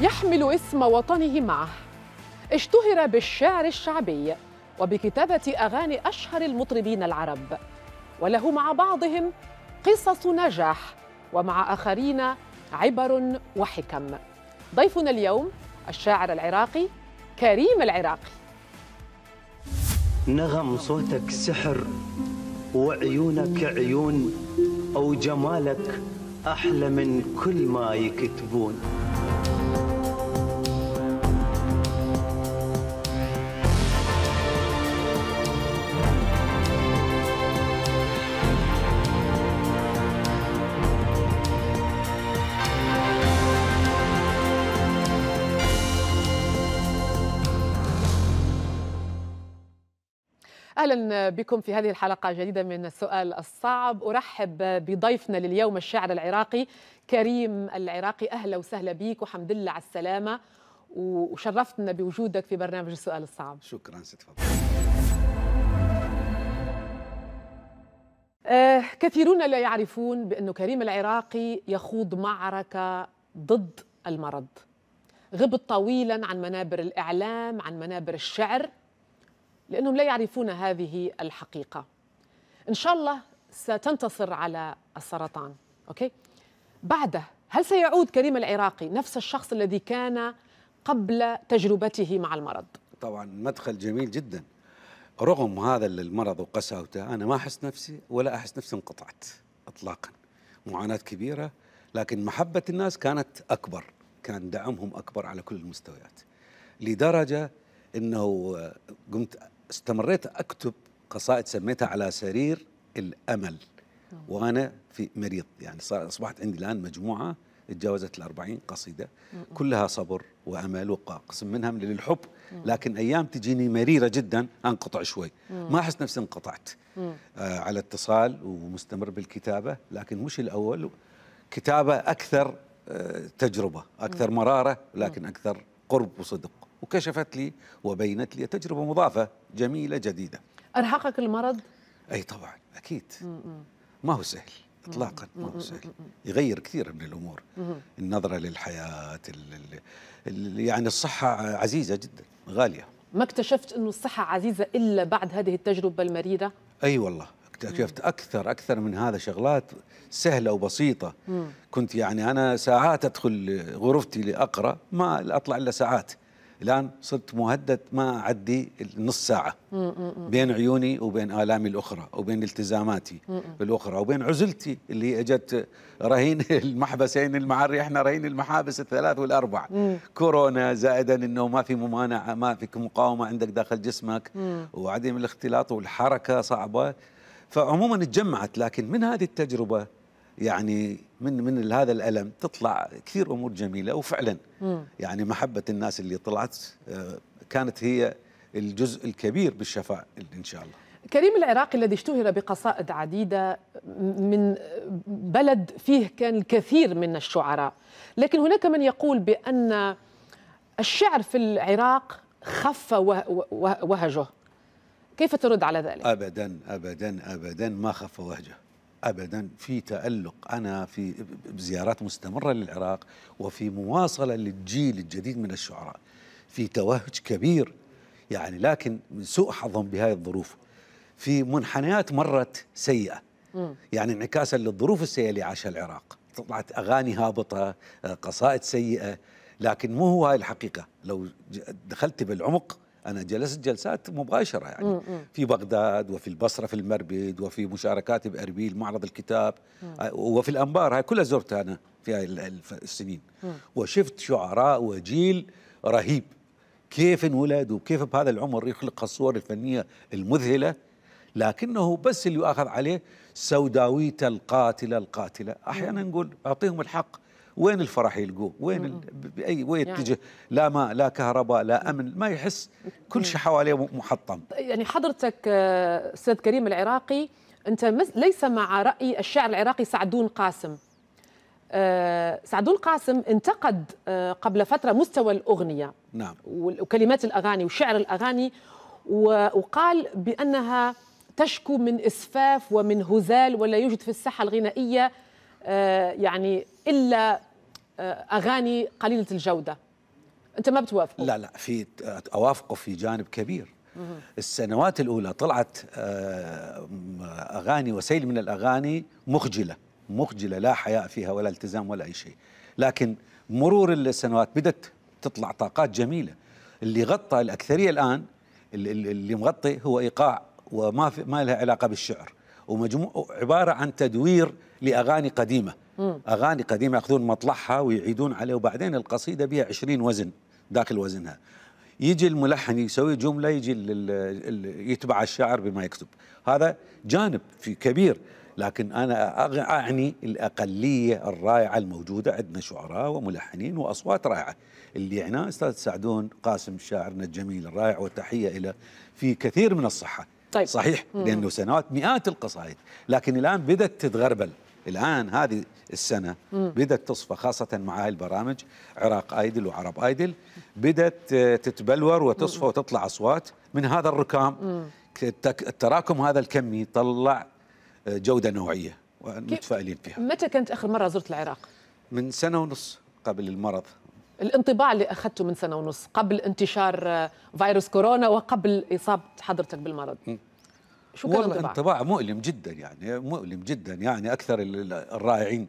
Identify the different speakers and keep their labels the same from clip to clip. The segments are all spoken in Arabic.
Speaker 1: يحمل اسم وطنه معه اشتهر بالشعر الشعبي وبكتابة أغاني أشهر المطربين العرب وله مع بعضهم قصص نجاح ومع آخرين عبر وحكم ضيفنا اليوم الشاعر العراقي كريم العراقي
Speaker 2: نغم صوتك سحر وعيونك عيون أو جمالك أحلى من كل ما يكتبون
Speaker 1: اهلا بكم في هذه الحلقه جديده من السؤال الصعب ارحب بضيفنا لليوم الشاعر العراقي كريم العراقي اهلا وسهلا بك وحمد لله على السلامه وشرفتنا بوجودك في برنامج السؤال الصعب شكرا ستفضل آه كثيرون لا يعرفون بأن كريم العراقي يخوض معركة ضد المرض غبت طويلا عن منابر الإعلام عن منابر الشعر لأنهم لا يعرفون هذه الحقيقة إن شاء الله ستنتصر على السرطان أوكي بعده هل سيعود كريم العراقي نفس الشخص الذي كان قبل تجربته مع المرض
Speaker 2: طبعا مدخل جميل جدا رغم هذا المرض وقساوته أنا ما أحس نفسي ولا أحس نفسي انقطعت إطلاقا معاناة كبيرة لكن محبة الناس كانت أكبر كان دعمهم أكبر على كل المستويات لدرجة أنه قمت استمريت اكتب قصائد سميتها على سرير الامل وانا في مريض يعني اصبحت عندي الان مجموعه تجاوزت ال 40 قصيده كلها صبر وامل وقسم منها من للحب لكن ايام تجيني مريره جدا انقطع شوي ما احس نفسي انقطعت آه على اتصال ومستمر بالكتابه لكن مش الاول كتابه اكثر آه، تجربه اكثر مراره لكن اكثر قرب وصدق وكشفت لي وبينت لي تجربة مضافة جميلة جديدة
Speaker 1: أرهقك المرض؟
Speaker 2: أي طبعا أكيد ما هو سهل اطلاقا ما هو سهل يغير كثير من الامور النظره للحياه يعني الصحه عزيزه جدا غاليه
Speaker 1: ما اكتشفت انه الصحه عزيزه الا بعد هذه التجربه المريره
Speaker 2: اي والله اكتشفت اكثر اكثر من هذا شغلات سهله وبسيطه كنت يعني انا ساعات ادخل غرفتي لاقرا ما اطلع الا ساعات الان صرت مهدد ما اعدي نص ساعه بين عيوني وبين الامي الاخرى وبين التزاماتي الاخرى وبين عزلتي اللي اجت رهين المحبسين المعري احنا رهين المحابس الثلاث والاربع كورونا زائدا انه ما في ممانعه ما فيك مقاومه عندك داخل جسمك وعدم الاختلاط والحركه صعبه فعموما تجمعت لكن من هذه التجربه يعني من من هذا الالم تطلع كثير امور جميله وفعلا يعني محبه الناس اللي طلعت آه، كانت هي الجزء الكبير بالشفاء ان شاء الله
Speaker 1: كريم العراقي الذي اشتهر بقصائد عديده من بلد فيه كان الكثير من الشعراء لكن هناك من يقول بان الشعر في العراق خف وهجه كيف ترد على ذلك
Speaker 2: ابدا ابدا ابدا ما خف وهجه ابدا في تالق انا في زيارات مستمره للعراق وفي مواصله للجيل الجديد من الشعراء في توهج كبير يعني لكن من سوء حظهم بهذه الظروف في منحنيات مرت سيئه يعني انعكاسا للظروف السيئه اللي عاشها العراق طلعت اغاني هابطه قصائد سيئه لكن مو هو هاي الحقيقه لو دخلت بالعمق انا جلست جلسات مباشره يعني مم. في بغداد وفي البصره في المربد وفي مشاركاتي باربيل معرض الكتاب مم. آه، وفي الانبار هاي كلها زرتها انا في هاي السنين مم. وشفت شعراء وجيل رهيب كيف انولد وكيف بهذا العمر يخلق الصور الفنيه المذهله لكنه بس اللي يؤاخذ عليه سوداويته القاتله القاتله احيانا نقول اعطيهم الحق وين الفرح يلقوه وين باي وين يتجه لا ماء لا كهرباء لا امن ما يحس كل شيء حواليه محطم
Speaker 1: يعني حضرتك آه، استاذ كريم العراقي انت ليس مع راي الشاعر العراقي سعدون قاسم آه، سعدون قاسم انتقد آه، قبل فترة مستوى الأغنية نعم. وكلمات الأغاني وشعر الأغاني وقال بأنها تشكو من إسفاف ومن هزال ولا يوجد في الساحة الغنائية آه، يعني الا آه، اغاني قليله الجوده انت ما بتوافقه
Speaker 2: لا لا في اوافقه في جانب كبير السنوات الاولى طلعت آه، اغاني وسيل من الاغاني مخجله مخجله لا حياء فيها ولا التزام ولا اي شيء لكن مرور السنوات بدت تطلع طاقات جميله اللي غطى الاكثريه الان اللي مغطي هو ايقاع وما في ما لها علاقه بالشعر ومجموع عباره عن تدوير لاغاني قديمه مم. اغاني قديمه ياخذون مطلعها ويعيدون عليه وبعدين القصيده بها 20 وزن داخل وزنها يجي الملحن يسوي جمله يجي يتبع الشاعر بما يكتب هذا جانب في كبير لكن انا اعني الاقليه الرائعه الموجوده عندنا شعراء وملحنين واصوات رائعه اللي يعناه استاذ سعدون قاسم شاعرنا الجميل الرائع والتحيه له في كثير من الصحه
Speaker 1: طيب. صحيح مم. لأنه
Speaker 2: سنوات مئات القصائد لكن الآن بدأت تتغربل الآن هذه السنة مم. بدأت تصفى خاصة مع هاي البرامج عراق آيدل وعرب آيدل بدأت آه، تتبلور وتصفى مم. وتطلع أصوات من هذا الركام مم. التراكم هذا الكمي طلع آه، جودة نوعية متفائلين
Speaker 1: فيها متى كنت آخر مرة زرت العراق؟
Speaker 2: من سنة ونص قبل المرض
Speaker 1: الانطباع اللي اخذته من سنه ونص قبل انتشار فيروس كورونا وقبل اصابه حضرتك بالمرض شو كان والله انطباع
Speaker 2: مؤلم جدا يعني مؤلم جدا يعني اكثر الرائعين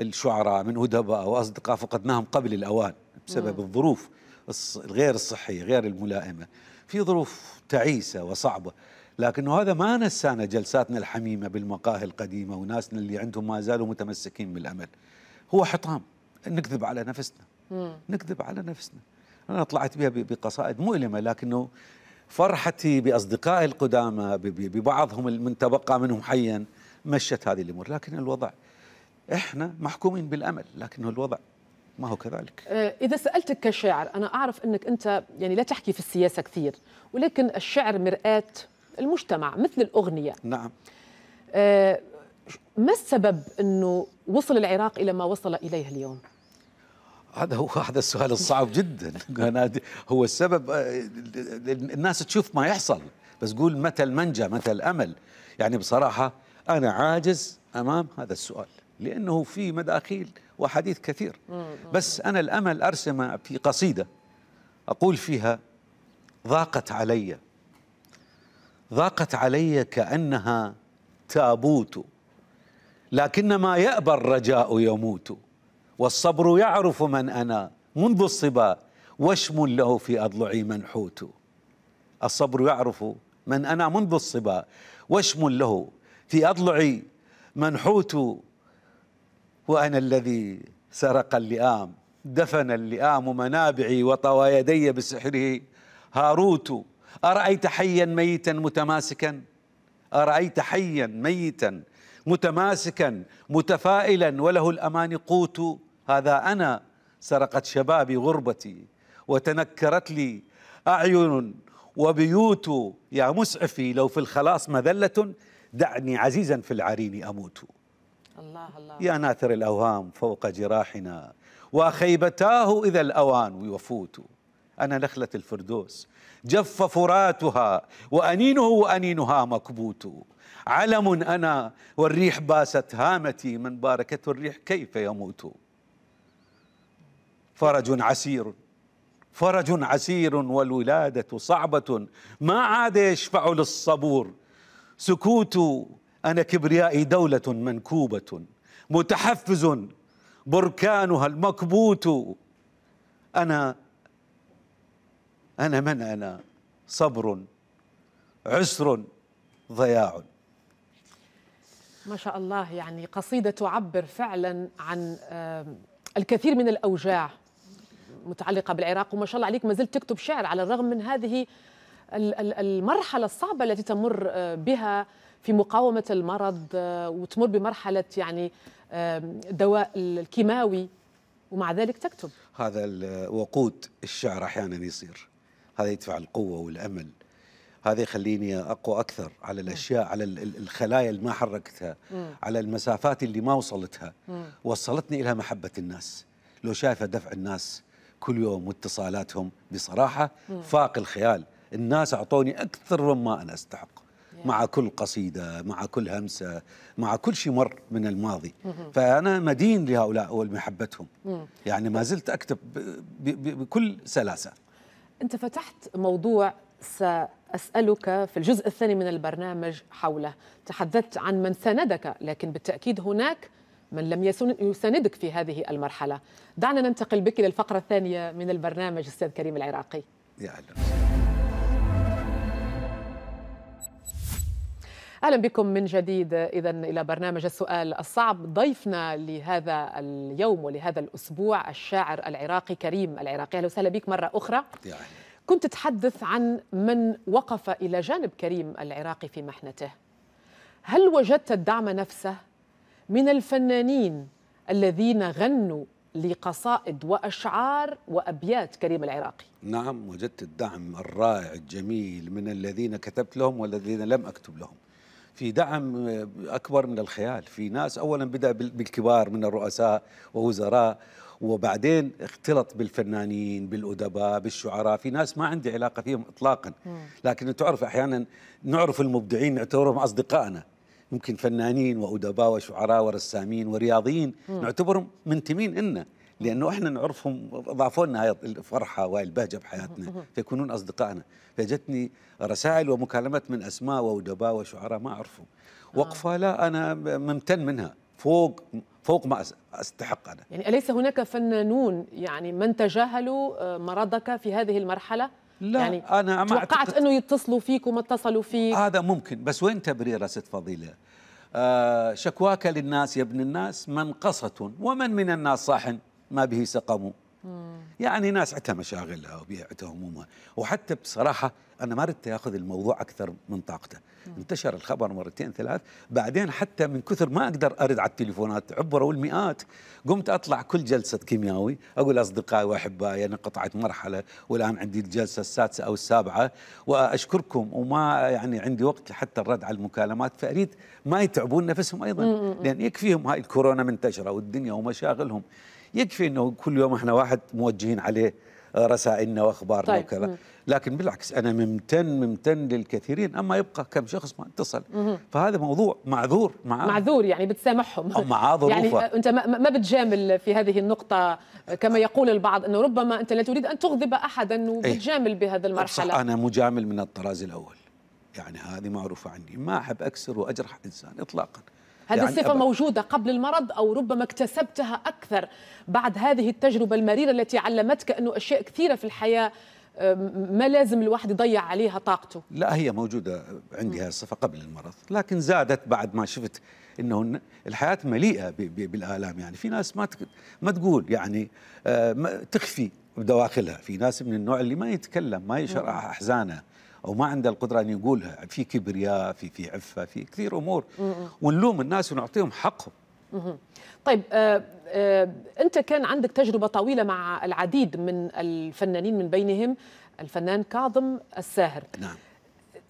Speaker 2: الشعراء من ادباء واصدقاء فقدناهم قبل الاوان بسبب مم. الظروف الغير الصحيه غير الملائمه في ظروف تعيسه وصعبه لكنه هذا ما نسانا جلساتنا الحميمه بالمقاهي القديمه وناسنا اللي عندهم ما زالوا متمسكين بالامل هو حطام نكذب على نفسنا مم. نكذب على نفسنا أنا طلعت بها بقصائد مؤلمة لكنه فرحتي بأصدقائي القدامى ببعضهم من تبقى منهم حيا مشت هذه الأمور لكن الوضع إحنا محكومين بالأمل لكنه الوضع ما هو كذلك
Speaker 1: أه، إذا سألتك كشاعر أنا أعرف أنك أنت يعني لا تحكي في السياسة كثير ولكن الشعر مرآة المجتمع مثل الأغنية نعم أه، ما السبب أنه وصل العراق إلى ما وصل إليه اليوم؟
Speaker 2: هذا هو هذا السؤال الصعب جدا هو السبب آه، الناس تشوف ما يحصل بس قول متى المنجى متى الامل يعني بصراحه انا عاجز امام هذا السؤال لانه في مداخيل وحديث كثير بس انا الامل ارسمه في قصيده اقول فيها ضاقت علي ضاقت علي كانها تابوت لكن ما يأبى الرجاء يموت والصبر يعرف من أنا منذ الصبا وشم له في أضلعي منحوت الصبر يعرف من أنا منذ الصبا وشم له في أضلعي منحوت وأنا الذي سرق اللئام دفن اللئام منابعي وطوى يدي بسحره هاروت أرأيت حيا ميتا متماسكا أرأيت حيا ميتا متماسكا متفائلا وله الأمان قوت هذا أنا سرقت شبابي غربتي وتنكرت لي أعين وبيوت يا مسعفي لو في الخلاص مذلة دعني عزيزا في العرين أموت الله الله يا ناثر الأوهام فوق جراحنا وخيبتاه إذا الأوان يفوت أنا نخلة الفردوس جف فراتها وأنينه وأنينها مكبوت علم أنا والريح باست هامتي من باركته الريح كيف يموت فرج عسير فرج عسير والولادة صعبة ما عاد يشفع للصبور سكوت أنا كبريائي دولة منكوبة متحفز بركانها المكبوت أنا أنا من أنا صبر عسر ضياع
Speaker 1: ما شاء الله يعني قصيدة تعبر فعلا عن الكثير من الأوجاع متعلقه بالعراق وما شاء الله عليك ما زلت تكتب شعر على الرغم من هذه المرحله الصعبه التي تمر آه، بها في مقاومه المرض آه، وتمر بمرحله يعني دواء الكيماوي ومع ذلك تكتب
Speaker 2: هذا وقود الشعر احيانا يصير هذا يدفع القوه والامل هذا يخليني اقوى اكثر على الاشياء على الخلايا اللي ما حركتها على المسافات اللي ما وصلتها وصلتني الى محبه الناس لو شايفه دفع الناس كل يوم واتصالاتهم بصراحه فاق الخيال الناس اعطوني اكثر مما انا استحق مع كل قصيده مع كل همسه مع كل شيء مر من الماضي فانا مدين لهؤلاء ولمحبتهم يعني ما زلت اكتب بكل سلاسه
Speaker 1: انت فتحت موضوع ساسالك في الجزء الثاني من البرنامج حوله تحدثت عن من سندك لكن بالتاكيد هناك من لم يساندك في هذه المرحلة دعنا ننتقل بك للفقرة الثانية من البرنامج أستاذ كريم العراقي يا أهلا اهلا بكم من جديد اذا الى برنامج السؤال الصعب ضيفنا لهذا اليوم ولهذا الاسبوع الشاعر العراقي كريم العراقي اهلا وسهلا بك مره اخرى أهلا كنت تحدث عن من وقف الى جانب كريم العراقي في محنته هل وجدت الدعم نفسه من الفنانين الذين غنوا لقصائد واشعار وابيات كريم العراقي.
Speaker 2: نعم وجدت الدعم الرائع الجميل من الذين كتبت لهم والذين لم اكتب لهم. في دعم اكبر من الخيال، في ناس اولا بدا بالكبار من الرؤساء ووزراء وبعدين اختلط بالفنانين بالادباء بالشعراء في ناس ما عندي علاقه فيهم اطلاقا لكن تعرف احيانا نعرف المبدعين نعتبرهم اصدقائنا يمكن فنانين وادباء وشعراء ورسامين ورياضيين مم. نعتبرهم منتمين لنا لانه احنا نعرفهم ضافوا لنا هاي الفرحه والبهجه البهجه بحياتنا فيكونون اصدقائنا فجتني رسائل ومكالمات من اسماء وادباء وشعراء ما اعرفهم آه. وقفه لا انا ممتن منها فوق فوق ما استحق انا
Speaker 1: يعني اليس هناك فنانون يعني من تجاهلوا آه، مرضك في هذه المرحله
Speaker 2: لا يعني أنا ما توقعت أعتقد... أنه
Speaker 1: يتصلوا فيك وما اتصلوا فيك
Speaker 2: هذا ممكن بس وين تبريرة ست فضيلة آه شكواك للناس يا ابن الناس منقصة ومن من الناس صاحن ما به سقموا مم. يعني ناس عندها مشاغلها وبيعتها همومها وحتى بصراحة أنا ما ردت أخذ الموضوع أكثر من طاقته مم. انتشر الخبر مرتين ثلاث بعدين حتى من كثر ما أقدر أرد على التليفونات عبروا المئات قمت أطلع كل جلسة كيمياوي أقول أصدقائي وأحبائي أنا قطعت مرحلة والآن عندي الجلسة السادسة أو السابعة وأشكركم وما يعني عندي وقت حتى الرد على المكالمات فأريد ما يتعبون نفسهم أيضا مم. لأن يكفيهم هاي الكورونا منتشرة والدنيا ومشاغلهم يكفي انه كل يوم احنا واحد موجهين عليه رسائلنا واخبارنا طيب. وكذا لكن بالعكس انا ممتن ممتن للكثيرين اما يبقى كم شخص ما اتصل فهذا موضوع معذور معاه معذور
Speaker 1: يعني بتسامحهم او معاه ظروفه يعني انت ما بتجامل في هذه النقطه كما يقول البعض انه ربما انت لا تريد ان تغضب احدا وبتجامل إيه. بهذا المرحله صح
Speaker 2: انا مجامل من الطراز الاول يعني هذه معروفه عني ما احب اكسر واجرح انسان اطلاقا هذه يعني الصفة أبقى.
Speaker 1: موجودة قبل المرض أو ربما اكتسبتها أكثر بعد هذه التجربة المريرة التي علمتك أنه أشياء كثيرة في الحياة ما لازم الواحد يضيع عليها طاقته
Speaker 2: لا هي موجودة عندي هذه الصفة قبل المرض لكن زادت بعد ما شفت انه الحياه مليئه بالالام يعني في ناس ما ما تقول يعني آه، تخفي بدواخلها في ناس من النوع اللي ما يتكلم ما يشرح نعم. احزانه او ما عنده القدره ان يقولها في كبرياء في في عفه في كثير امور ونلوم الناس ونعطيهم حقهم
Speaker 1: طيب آه آه انت كان عندك تجربه طويله مع العديد من الفنانين من بينهم الفنان كاظم الساهر نعم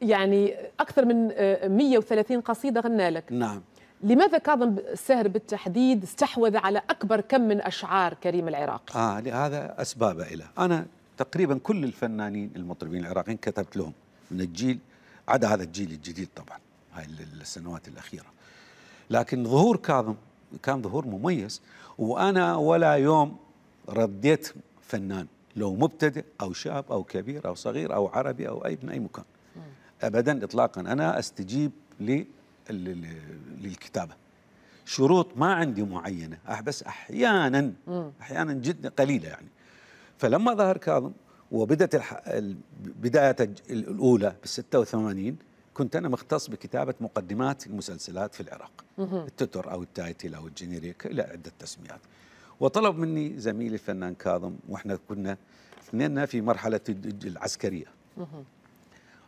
Speaker 1: يعني اكثر من 130 آه، قصيده غنى لك نعم لماذا كاظم الساهر بالتحديد استحوذ على أكبر كم من أشعار كريم العراقي؟
Speaker 2: آه لهذا أسباب إلى أنا تقريبا كل الفنانين المطربين العراقيين كتبت لهم من الجيل عدا هذا الجيل الجديد طبعا هاي السنوات الأخيرة لكن ظهور كاظم كان ظهور مميز وأنا ولا يوم رديت فنان لو مبتدئ أو شاب أو كبير أو صغير أو عربي أو أي من أي مكان أبدا إطلاقا أنا أستجيب لي للكتابه شروط ما عندي معينه بس احيانا احيانا جدا قليله يعني فلما ظهر كاظم وبدت البدايه بداية الأولى بال 86 كنت أنا مختص بكتابة مقدمات المسلسلات في العراق
Speaker 1: التتر
Speaker 2: أو التايتل أو الجينيريك إلى عدة تسميات وطلب مني زميلي الفنان كاظم وإحنا كنا اثنيننا في مرحلة العسكرية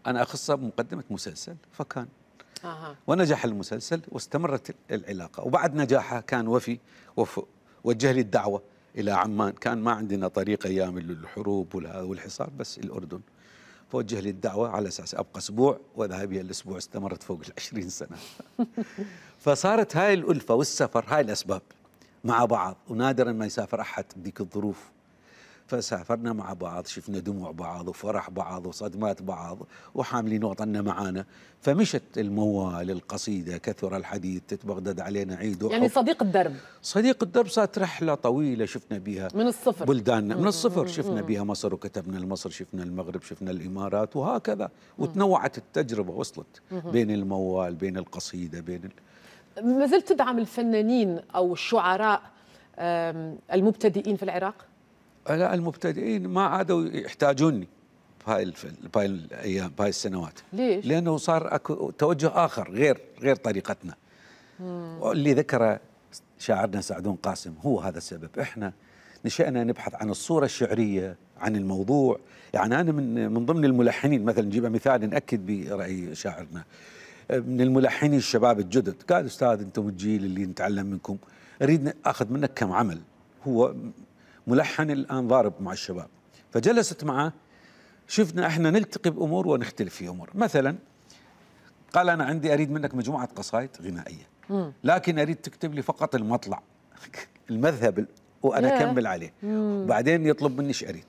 Speaker 2: أنا اخصه بمقدمة مسلسل فكان ونجح المسلسل واستمرت العلاقة وبعد نجاحها كان وفي وفق وجه لي الدعوة إلى عمان كان ما عندنا طريق أيام الحروب والحصار بس الأردن فوجه لي الدعوة على أساس أبقى أسبوع وذهبي الأسبوع استمرت فوق العشرين سنة فصارت هاي الألفة والسفر هاي الأسباب مع بعض ونادرا ما يسافر أحد بذيك الظروف فسافرنا مع بعض شفنا دموع بعض وفرح بعض وصدمات بعض وحاملين وطننا معانا فمشت الموال القصيده كثر الحديث تتبغدد علينا عيد يعني
Speaker 1: صديق الدرب
Speaker 2: صديق الدرب صارت رحله طويله شفنا بها من
Speaker 1: الصفر بلداننا من الصفر شفنا بها
Speaker 2: مصر وكتبنا لمصر شفنا المغرب شفنا الامارات وهكذا وتنوعت التجربه وصلت بين الموال بين القصيده بين
Speaker 1: ال... ما زلت تدعم الفنانين او الشعراء المبتدئين في العراق؟
Speaker 2: لا المبتدئين ما عادوا يحتاجوني بهاي بهاي الايام بهاي السنوات ليش؟ لانه صار اكو توجه اخر غير غير طريقتنا مم. اللي ذكره شاعرنا سعدون قاسم هو هذا السبب احنا نشأنا نبحث عن الصورة الشعرية عن الموضوع يعني أنا من من ضمن الملحنين مثلا نجيب مثال نأكد برأي شاعرنا من الملحنين الشباب الجدد قال أستاذ أنتم الجيل اللي نتعلم منكم أريد أخذ منك كم عمل هو ملحن الآن ضارب مع الشباب فجلست معه شفنا احنا نلتقي بأمور ونختلف في أمور مثلا قال أنا عندي أريد منك مجموعة قصائد غنائية لكن أريد تكتب لي فقط المطلع المذهب وأنا أكمل عليه وبعدين يطلب مني ايش اريد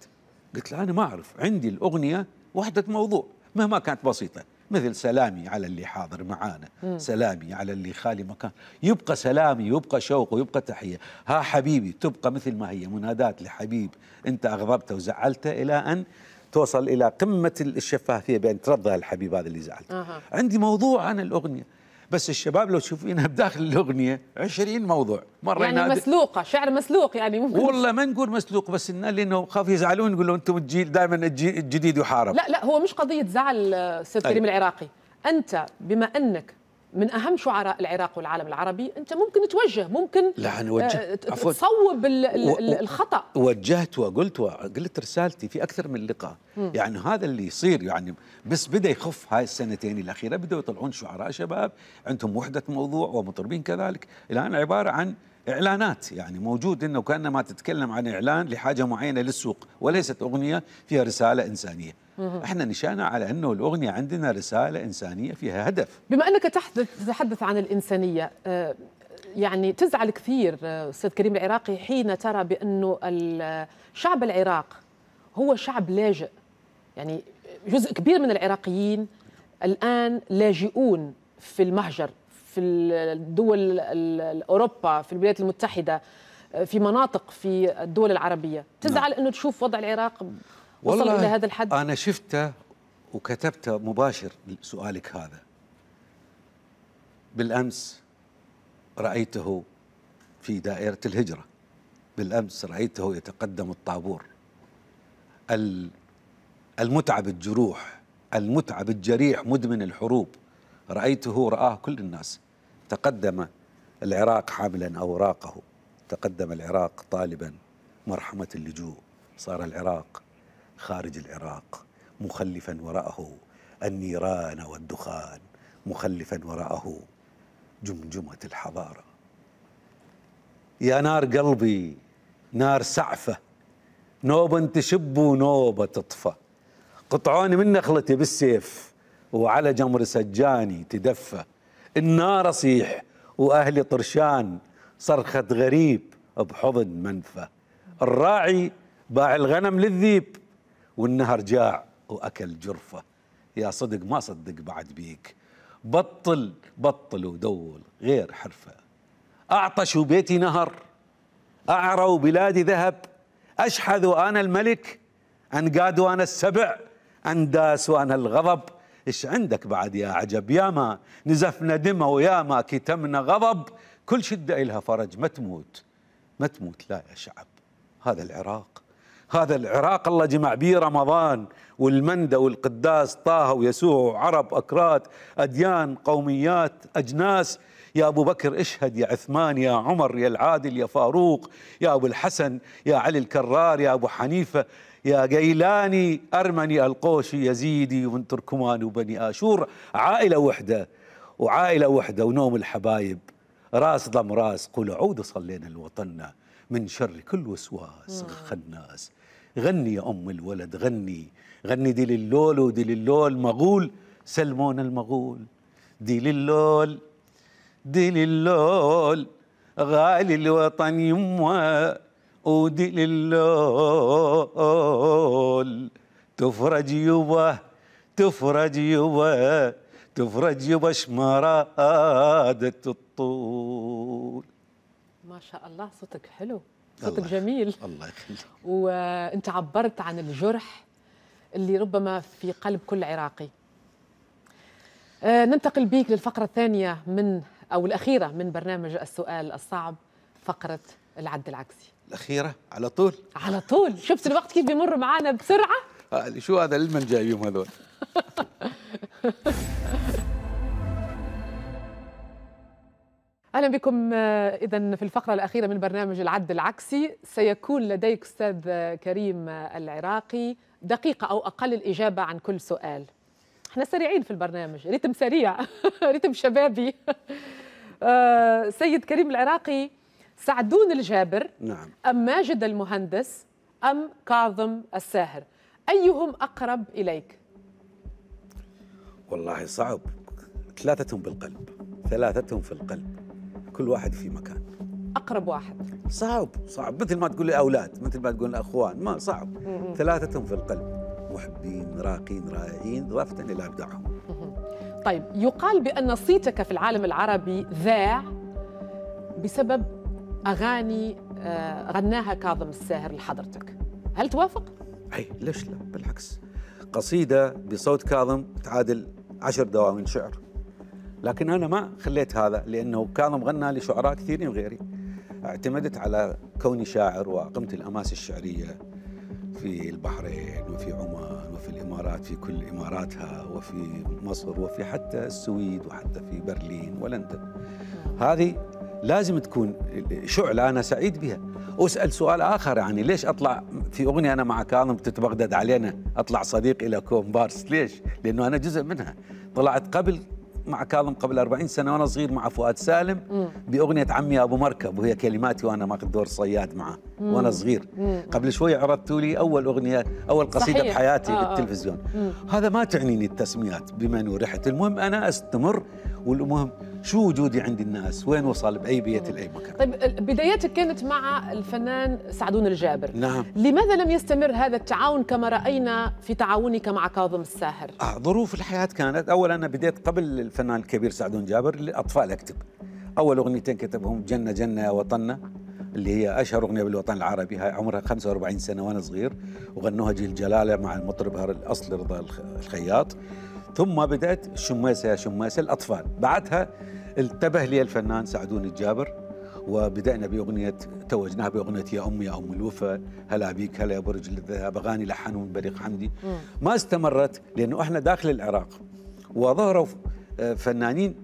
Speaker 2: قلت له أنا ما أعرف عندي الأغنية وحدة موضوع مهما كانت بسيطة مثل سلامي على اللي حاضر معانا سلامي على اللي خالي مكان يبقى سلامي يبقى شوق ويبقى تحية ها حبيبي تبقى مثل ما هي منادات لحبيب أنت أغضبته وزعلته إلى أن توصل إلى قمة الشفافية بأن ترضى الحبيب هذا اللي زعلته أه. عندي موضوع عن الأغنية بس الشباب لو تشوفينها بداخل الاغنيه 20 موضوع مره يعني
Speaker 1: مسلوقه شعر مسلوق يعني ممكن والله
Speaker 2: ما نقول مسلوق بس إن لانه خاف يزعلون يقولوا انتم الجيل دائما الجديد يحارب لا
Speaker 1: لا هو مش قضيه زعل استاذ آه، طيب. كريم العراقي انت بما انك من اهم شعراء العراق والعالم العربي انت ممكن توجه ممكن لا انا وجهت آه، عفوا تصوب الخطا
Speaker 2: وجهت وقلت وقلت رسالتي في اكثر من لقاء يعني هذا اللي يصير يعني بس بدا يخف هاي السنتين الاخيره بداوا يطلعون شعراء شباب عندهم وحده موضوع ومطربين كذلك الان عباره عن اعلانات يعني موجود انه كانما تتكلم عن اعلان لحاجه معينه للسوق وليست اغنيه فيها رساله انسانيه احنا نشانا على انه الاغنيه عندنا رساله انسانيه فيها هدف
Speaker 1: بما انك تحدث تتحدث عن الانسانيه آه، يعني تزعل كثير آه، استاذ كريم العراقي حين ترى بانه الشعب العراق هو شعب لاجئ يعني جزء كبير من العراقيين الان لاجئون في المهجر في الدول اوروبا في الولايات المتحده آه، في مناطق في الدول العربية نعم. تزعل نعم. أنه تشوف وضع العراق وصل إلى هذا الحد أنا
Speaker 2: شفته وكتبته مباشر سؤالك هذا بالأمس رأيته في دائرة الهجرة بالأمس رأيته يتقدم الطابور المتعب الجروح المتعب الجريح مدمن الحروب رأيته رآه كل الناس تقدم العراق حاملا أوراقه تقدم العراق طالبا مرحمة اللجوء صار العراق خارج العراق مخلفا وراءه النيران والدخان مخلفا وراءه جمجمة الحضارة يا نار قلبي نار سعفة نوبة تشب ونوبة تطفى قطعوني من نخلتي بالسيف وعلى جمر سجاني تدفى النار أصيح وأهلي طرشان صرخة غريب بحضن منفى الراعي باع الغنم للذيب والنهر جاع واكل جرفه يا صدق ما صدق بعد بيك بطل بطل ودول غير حرفه اعطشوا بيتي نهر اعروا بلادي ذهب اشحذوا انا الملك انقادوا انا السبع انداسوا انا الغضب ايش عندك بعد يا عجب ياما نزفنا دمى وياما كتمنا غضب كل شده الها فرج ما تموت ما تموت لا يا شعب هذا العراق هذا العراق الله جمع به رمضان والمندى والقداس طه ويسوع وعرب أكراد أديان قوميات أجناس يا أبو بكر اشهد يا عثمان يا عمر يا العادل يا فاروق يا أبو الحسن يا علي الكرار يا أبو حنيفة يا قيلاني أرمني القوشي يزيدي ومن تركمان وبني آشور عائلة وحدة وعائلة وحدة ونوم الحبايب راس ضم راس قل عود صلينا لوطننا من شر كل وسواس آه. خناس غني يا أم الولد غني غني دي للول ودي للول مغول سلمون المغول دي للول دي للول غالي الوطن يمه ودي للول تفرج يبا تفرج يبا تفرج يبا شمرادة الطول
Speaker 1: ما شاء الله صوتك حلو صوتك جميل الله يخليك وانت عبرت عن الجرح اللي ربما في قلب كل عراقي آه ننتقل بيك للفقرة الثانية من أو الأخيرة من برنامج السؤال الصعب فقرة العد العكسي
Speaker 2: الأخيرة على طول
Speaker 1: على طول شفت الوقت كيف بيمر معانا بسرعة
Speaker 2: آه، شو هذا لمن جايبهم هذول
Speaker 1: اهلا بكم آه، اذا في الفقره الاخيره من برنامج العد العكسي سيكون لديك استاذ كريم العراقي دقيقه او اقل الاجابه عن كل سؤال احنا سريعين في البرنامج ريتم سريع ريتم شبابي آه، سيد كريم العراقي سعدون الجابر نعم. ام ماجد المهندس ام كاظم الساهر ايهم اقرب اليك
Speaker 2: والله صعب ثلاثتهم بالقلب ثلاثتهم في القلب كل واحد في مكان
Speaker 1: اقرب واحد
Speaker 2: صعب صعب مثل ما تقول الاولاد مثل ما تقول الاخوان ما صعب ثلاثتهم في القلب محبين راقين رائعين اضافه الى ابداعهم
Speaker 1: طيب يقال بان صيتك في العالم العربي ذاع بسبب اغاني آه، غناها كاظم الساهر لحضرتك هل توافق
Speaker 2: اي ليش لا بالعكس قصيده بصوت كاظم تعادل عشر دواوين شعر لكن انا ما خليت هذا لانه كاظم غنى لشعراء كثيرين غيري اعتمدت على كوني شاعر واقمت الاماس الشعريه في البحرين وفي عمان وفي الامارات في كل اماراتها وفي مصر وفي حتى السويد وحتى في برلين ولندن هذه لازم تكون شعله انا سعيد بها اسال سؤال اخر يعني ليش اطلع في اغنيه انا مع كاظم تتبغدد علينا اطلع صديق الى كومبارس ليش؟ لانه انا جزء منها طلعت قبل مع كاظم قبل 40 سنه وانا صغير مع فؤاد سالم باغنيه عمي ابو مركب وهي كلماتي وانا ماخذ دور صياد معه وانا صغير قبل شوي عرضتوا لي اول اغنيه اول قصيده صحيح. بحياتي آه بالتلفزيون آه. هذا ما تعنيني التسميات بما رحت المهم انا استمر والمهم شو وجودي عند الناس وين وصل باي بيت لاي مكان
Speaker 1: طيب بدايتك كانت مع الفنان سعدون الجابر نعم لماذا لم يستمر هذا التعاون كما راينا في تعاونك مع كاظم الساهر آه
Speaker 2: ظروف الحياه كانت اولا انا بديت قبل الفنان الكبير سعدون جابر للاطفال اكتب اول اغنيتين كتبهم جنه جنه يا وطننا اللي هي اشهر اغنيه بالوطن العربي هاي عمرها 45 سنه وانا صغير وغنوها جيل جلاله مع المطرب الاصلي رضا الخياط ثم بدات الشماسه يا شماسه الاطفال بعدها انتبه لي الفنان سعدون الجابر وبدأنا بأغنية توجناها بأغنية يا أمي يا أم الوفا هلا بيك هلا يا برج الذهب أغاني لحنون بريق حمدي ما استمرت لأنه إحنا داخل العراق وظهروا آه، فنانين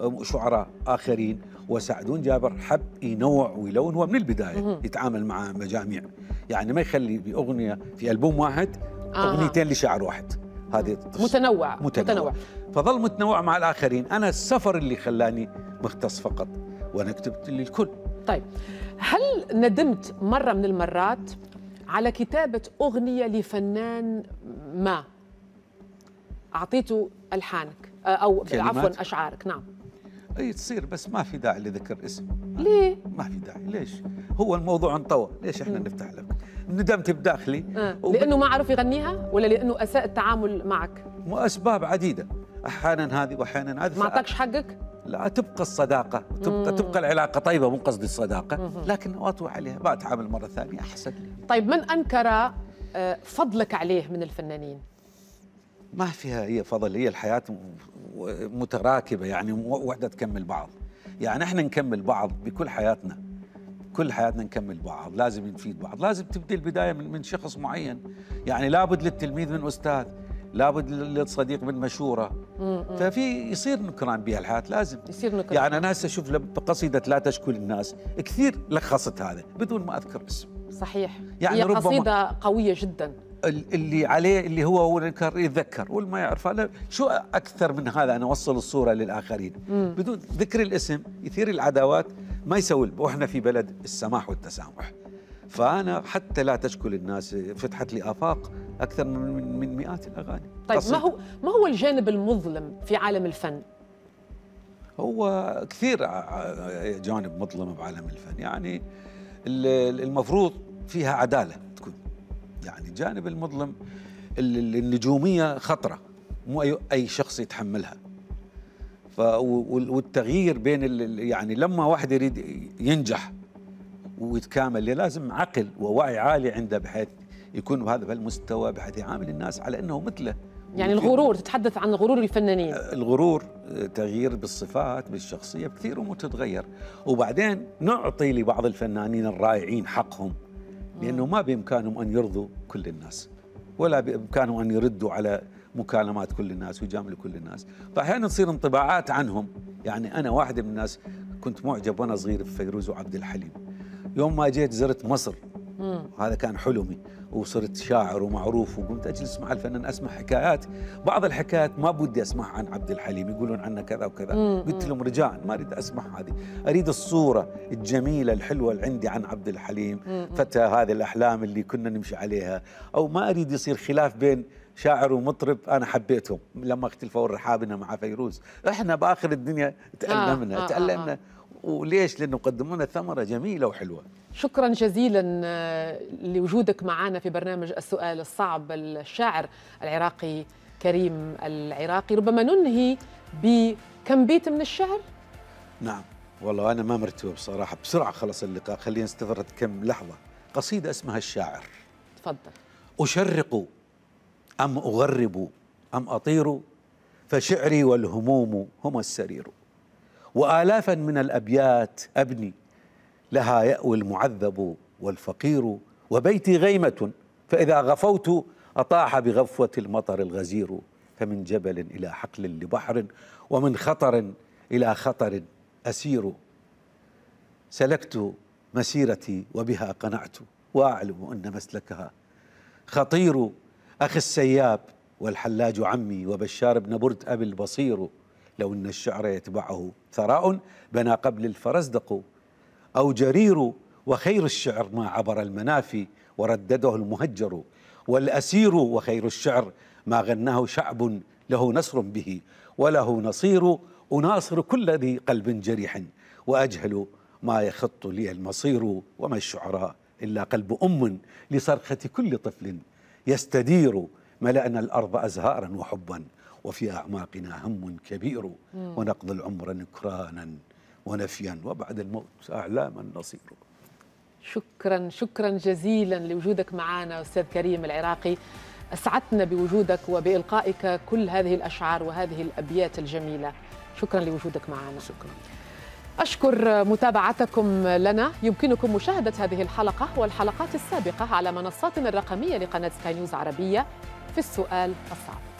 Speaker 2: آه، شعراء آخرين وسعدون جابر حب ينوع ويلون هو من البداية يتعامل مع مجاميع يعني ما يخلي بأغنية في ألبوم واحد آه. أغنيتين لشاعر واحد هذه متنوعة متنوعة متنوع. فظل متنوع مع الآخرين أنا السفر اللي خلاني مختص فقط وأنا كتبت للكل
Speaker 1: طيب هل ندمت مرة من المرات على كتابة أغنية لفنان ما أعطيته ألحانك آه، أو عفوا أشعارك نعم
Speaker 2: اي تصير بس ما في داعي لذكر اسم ليه؟ ما في داعي ليش؟ هو الموضوع انطوى ليش احنا م. نفتح لك؟ ندمت بداخلي
Speaker 1: وب... آه. لانه ما عرف يغنيها ولا لانه اساء التعامل معك؟
Speaker 2: واسباب عديده احيانا هذه واحيانا هذه ما اعطاكش حقك؟ لا تبقى الصداقة تبقى, مم. تبقى العلاقة طيبة مو قصدي الصداقة مم. لكن أطوح عليها ما أتعامل مرة ثانية أحسن
Speaker 1: طيب من أنكر آه، فضلك عليه من الفنانين؟
Speaker 2: ما فيها هي فضل هي الحياة متراكبة يعني وحدة تكمل بعض يعني احنا نكمل بعض بكل حياتنا كل حياتنا نكمل بعض لازم نفيد بعض لازم تبدي البداية من, من شخص معين يعني لابد للتلميذ من أستاذ لابد للصديق من مشورة ففي يصير نكران بهالحياة لازم
Speaker 1: يصير نكران يعني
Speaker 2: أنا هسه شوف قصيدة لا تشكو للناس كثير لخصت هذا بدون ما أذكر اسم
Speaker 1: صحيح يعني هي قصيدة قوية جدا
Speaker 2: اللي عليه اللي هو هو ينكر يتذكر واللي ما يعرف أنا شو أكثر من هذا أنا أوصل الصورة للآخرين مم. بدون ذكر الاسم يثير العداوات ما يسوي واحنا في بلد السماح والتسامح فانا حتى لا تشكل الناس فتحت لي افاق اكثر من من مئات الاغاني طيب قصد. ما هو
Speaker 1: ما هو الجانب المظلم في عالم الفن
Speaker 2: هو كثير آه، آه، جانب مظلم بعالم الفن يعني المفروض فيها عداله تكون يعني الجانب المظلم النجوميه خطره مو اي شخص يتحملها ف والتغيير بين يعني لما واحد يريد ينجح ويتكامل لازم عقل ووعي عالي عنده بحيث يكون بهذا المستوى بحيث يعامل الناس على انه مثله يعني الغرور
Speaker 1: تتحدث عن غرور الفنانين آه،
Speaker 2: الغرور آه، تغيير بالصفات بالشخصيه بكثير امور تتغير وبعدين نعطي لبعض الفنانين الرائعين حقهم لانه ما بامكانهم ان يرضوا كل الناس ولا بامكانهم ان يردوا على مكالمات كل الناس ويجامل كل الناس فاحيانا تصير انطباعات عنهم يعني انا واحده من الناس كنت معجب وانا صغير بفيروز وعبد الحليم يوم ما جيت زرت مصر هذا كان حلمي وصرت شاعر ومعروف وقمت اجلس مع الفنان اسمع حكايات بعض الحكايات ما بدي اسمعها عن عبد الحليم يقولون عنه كذا وكذا مم. قلت لهم رجاء ما اريد اسمع هذه اريد الصوره الجميله الحلوه اللي عندي عن عبد الحليم فتى هذه الاحلام اللي كنا نمشي عليها او ما اريد يصير خلاف بين شاعر ومطرب انا حبيتهم لما اختلفوا رحابنا مع فيروز احنا باخر الدنيا تالمنا آه آه, آه، تالمنا آه وليش لانه قدموا لنا ثمره جميله وحلوه
Speaker 1: شكرا جزيلا آه، لوجودك معنا في برنامج السؤال الصعب الشاعر العراقي كريم العراقي ربما ننهي بكم بيت من الشعر
Speaker 2: نعم والله انا ما مرتبه بصراحه بسرعه خلص اللقاء خلينا نستفرد كم لحظه قصيده اسمها الشاعر تفضل اشرق أم أغرب أم أطير فشعري والهموم هما السرير وآلافا من الأبيات أبني لها يأوي المعذب والفقير وبيتي غيمة فإذا غفوت أطاح بغفوة المطر الغزير فمن جبل إلى حقل لبحر ومن خطر إلى خطر أسير سلكت مسيرتي وبها قنعت وأعلم أن مسلكها خطير أخي السياب والحلاج عمي وبشار بن برد أبي البصير لو أن الشعر يتبعه ثراء بنى قبل الفرزدق أو جرير وخير الشعر ما عبر المنافي وردده المهجر والأسير وخير الشعر ما غناه شعب له نصر به وله نصير أناصر كل ذي قلب جريح وأجهل ما يخط لي المصير وما الشعراء إلا قلب أم لصرخة كل طفل يستدير ملأنا الأرض أزهارا وحبا وفي أعماقنا هم كبير ونقضي العمر نكرانا ونفيا وبعد الموت أعلاما نصير
Speaker 1: شكرا شكرا جزيلا لوجودك معنا أستاذ كريم العراقي أسعدتنا بوجودك وبإلقائك كل هذه الأشعار وهذه الأبيات الجميلة شكرا لوجودك معنا شكرا أشكر متابعتكم لنا يمكنكم مشاهدة هذه الحلقة والحلقات السابقة على منصاتنا الرقمية لقناة سكاي نيوز عربية في السؤال الصعب